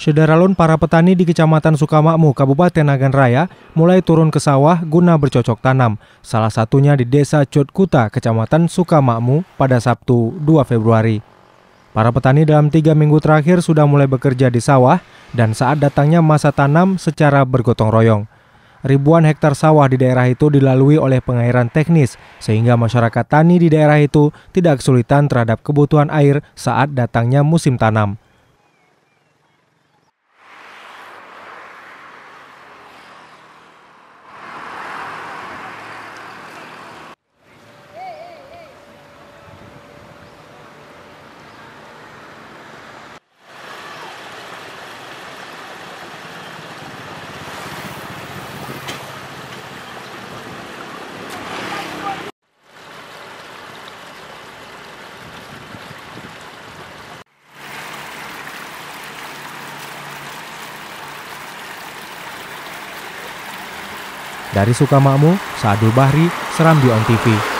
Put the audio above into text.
Sederalun para petani di Kecamatan Sukamakmu, Kabupaten Nagan Raya, mulai turun ke sawah guna bercocok tanam, salah satunya di Desa Cotkuta, Kecamatan Sukamakmu pada Sabtu 2 Februari. Para petani dalam tiga minggu terakhir sudah mulai bekerja di sawah dan saat datangnya masa tanam secara bergotong royong. Ribuan hektar sawah di daerah itu dilalui oleh pengairan teknis sehingga masyarakat tani di daerah itu tidak kesulitan terhadap kebutuhan air saat datangnya musim tanam. Dari Sukamakmur, Sadul Bahri, Serambi On TV.